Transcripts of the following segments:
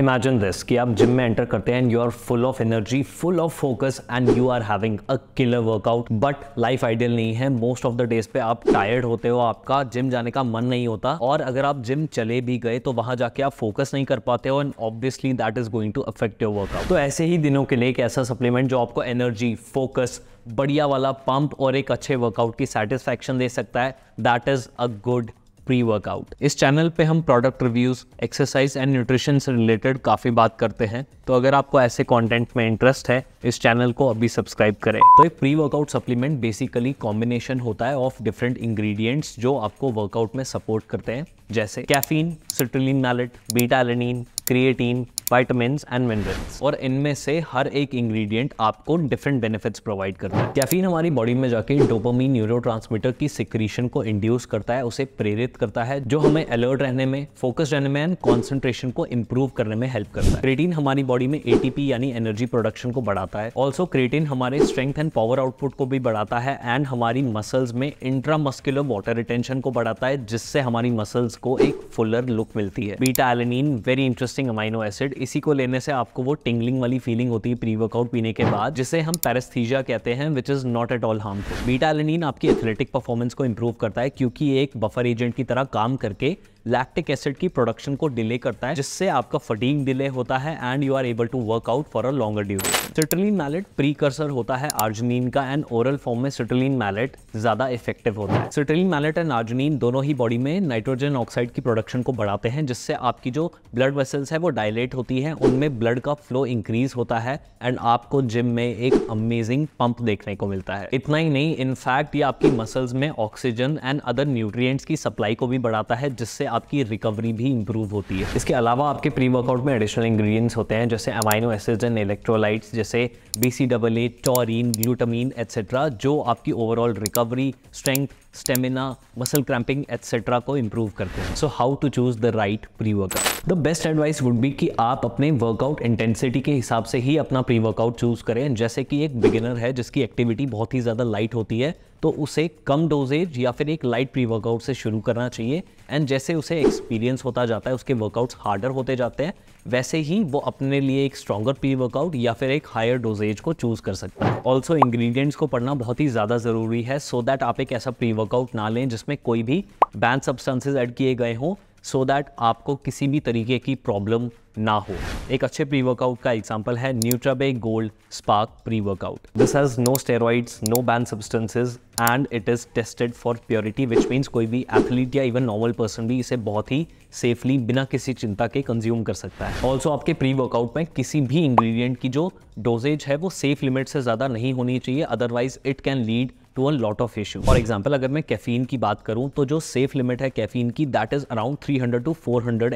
imagine this कि आप gym में एंटर करते हैं and you are full of energy full of focus and you are having a killer workout but life ideal नहीं है most of the days पे आप टायर्ड होते हो आपका जिम जाने का मन नहीं होता और अगर आप जिम चले भी गए तो वहां जाके आप फोकस नहीं कर पाते हो and obviously that is going to affect your workout तो ऐसे ही दिनों के लिए एक ऐसा सप्लीमेंट जो आपको एनर्जी फोकस बढ़िया वाला पंप और एक अच्छे वर्कआउट की सेटिस्फैक्शन दे सकता है that is a good pre workout इस चैनल पे हम product reviews exercise and nutrition से रिलेटेड काफी बात करते हैं तो अगर आपको ऐसे कंटेंट में इंटरेस्ट है इस चैनल को अभी सब्सक्राइब करें तो ये pre workout supplement basically combination होता है ऑफ डिफरेंट इंग्रेडिएंट्स जो आपको वर्कआउट में सपोर्ट करते हैं जैसे caffeine citrulline malate beta alanine creatine vitamin and minerals और इनमें से हर एक इंग्रेडिएंट आपको डिफरेंट बेनिफिट्स प्रोवाइड करता है कैफीन हमारी बॉडी में जाके डोपोमिन न्यूरो की सिक्रीशन को इंड्यूस करता है उसे प्रेरित करता है जो हमें अलर्ट रहने में फोकस रहने में एंड कॉन्सेंट्रेशन को इंप्रूव करने में हेल्प करता है क्रेटीन हमारी बॉडी में एटीपी यानी एनर्जी प्रोडक्शन को बढ़ाता है ऑल्सो क्रेटीन हमारे स्ट्रेंथ एंड पावर आउटपुट को भी बढ़ाता है एंड हमारी मसल्स में इंट्रामस्कुलर वाटर रिटेंशन को बढ़ाता है जिससे हमारी मसल्स को एक फुलर लुक मिलती है beta alanine very interesting amino acid इसी को लेने से आपको वो टिंगलिंग वाली फीलिंग होती है प्री वर्कआउट पीने के बाद जिसे हम पैरस्थीजिया कहते हैं which is not at all harmful beta alanine आपकी एथलेटिक परफॉर्मेंस को इम्प्रूव करता है क्योंकि एक बफर एजेंट की तरह काम करके लैक्टिक एसिड की प्रोडक्शन को डिले करता है जिससे आपका फटीक डिले होता है and you are able to work out for a longer duration citrulline malate precursor होता है आर्जिनिन का एंड ओरल फॉर्म में सिटलिन मैलेट ज्यादा इफेक्टिव होता है सिटलिन मैलेट एंड आर्जिनिन दोनों ही बॉडी में नाइट्रोजन ऑक्साइड की प्रोडक्शन को बढ़ाते हैं जिससे आपकी जो ब्लड वेसल्स है वो डायलेट होती है उनमें ब्लड का फ्लो इंक्रीज होता है एंड आपको जिम में एक अमेजिंग पंप देखने को मिलता है इतना ही नहीं इनफैक्ट ये आपकी मसल्स में ऑक्सीजन एंड अदर न्यूट्रिएंट्स की सप्लाई को भी बढ़ाता है जिससे आपकी रिकवरी भी इंप्रूव होती है इसके अलावा आपके प्री वर्कआउट में एडिशनल इंग्रेडिएंट्स होते हैं जैसे अमाइनो एसिड एंड इलेक्ट्रोलाइट्स जैसे B C double A taurine glutamine etcetera जो आपकी overall recovery strength stamina muscle cramping etcetera को इम्प्रूव करते हैं so how to choose the right pre workout the best advice would be कि आप अपने workout intensity के हिसाब से ही अपना प्री वर्कआउट चूज करें जैसे कि एक बिगिनर है जिसकी एक्टिविटी बहुत ही ज़्यादा लाइट होती है तो उसे कम डोजेज या फिर एक लाइट प्री वर्कआउट से शुरू करना चाहिए एंड जैसे उसे एक्सपीरियंस होता जाता है उसके वर्कआउट्स हार्डर होते जाते हैं वैसे ही वो अपने लिए एक स्ट्रॉगर प्री वर्कआउट या फिर एक हायर डोजेज को चूज़ कर सकता है ऑल्सो इंग्रेडिएंट्स को पढ़ना बहुत ही ज़्यादा ज़रूरी है सो so दैट आप एक ऐसा प्री वर्कआउट ना लें जिसमें कोई भी बैन सब्सटेंसेज ऐड किए गए हों सो दैट आपको किसी भी तरीके की प्रॉब्लम ना हो एक अच्छे प्री वर्कआउट का एग्जाम्पल है Nutrabay gold spark pre workout this has no steroids no ban substances and it is tested for purity which means कोई भी एथलीट या इवन नॉर्मल पर्सन भी इसे बहुत ही सेफली बिना किसी चिंता के कंज्यूम कर सकता है ऑल्सो आपके प्री वर्कआउट में किसी भी इंग्रीडियंट की जो डोजेज है वो सेफ लिमिट से ज़्यादा नहीं होनी चाहिए otherwise it can lead to a lot of issue for example अगर मैं कैफीन की बात करूँ तो जो सेफ लिमिट है कैफीन की that is around 300 to 400 hundred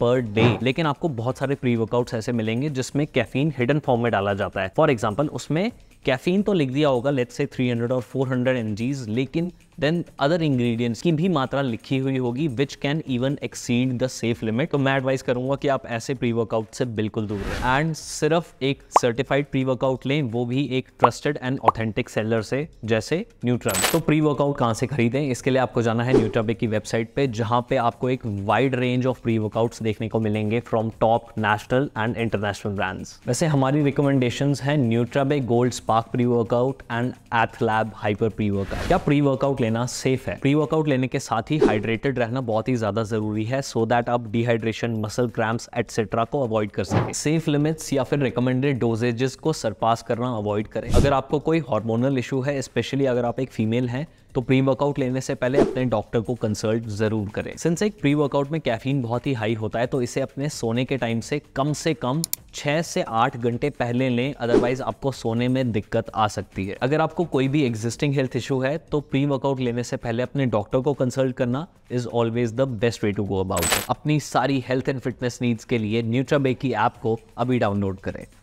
per day लेकिन आपको बहुत सारे प्री वर्कआउट्स ऐसे मिलेंगे जिसमें कैफीन हिडन फॉर्म में डाला जाता है फॉर एग्जाम्पल उसमें कैफीन तो लिख दिया होगा लेट से 300 और 400 हंड्रेड लेकिन देन अदर इंग्रेडिएंट्स की भी मात्रा लिखी हुई होगी which can even exceed the safe limit तो मैं एडवाइस करूंगा कि आप ऐसे प्री वर्कआउट से बिल्कुल दूर रहें एंड सिर्फ एक सर्टिफाइड प्री वर्कआउट लें वो भी एक ट्रस्टेड एंड ऑथेंटिक सेलर से जैसे न्यूट्रा तो प्री वर्कआउट कहाँ से खरीदें इसके लिए आपको जाना है न्यूट्राबे की वेबसाइट पे जहाँ पे आपको एक wide range of pre workouts देखने को मिलेंगे from top national and international brands वैसे हमारी रिकमेंडेशन है Nutrabay gold spark pre workout and Athlab hyper pre workout क्या प्री वर्कआउट लेना सेफ है प्री वर्कआउट लेने के साथ ही हाइड्रेटेड रहना बहुत ही ज्यादा जरूरी है सो दैट आप डिहाइड्रेशन मसल क्रैम्प्स एटसेट्रा को अवॉइड कर सके सेफ लिमिट्स या फिर रिकमेंडेड डोजेजेस को सरपास करना अवॉइड करें अगर आपको कोई हार्मोनल इशू है स्पेशली अगर आप एक फीमेल हैं तो प्री वर्कआउट लेने से पहले अपने डॉक्टर को कंसल्ट जरूर करें सिंस एक प्री वर्कआउट में कैफीन बहुत ही हाई होता है तो इसे अपने सोने के टाइम से कम से कम छः से आठ घंटे पहले लें अदरवाइज आपको सोने में दिक्कत आ सकती है अगर आपको कोई भी एग्जिस्टिंग हेल्थ इशू है तो प्री वर्कआउट लेने से पहले अपने डॉक्टर को कंसल्ट करना is always the best way to go about अपनी सारी हेल्थ एंड फिटनेस नीड्स के लिए न्यूट्राबे की ऐप को अभी डाउनलोड करें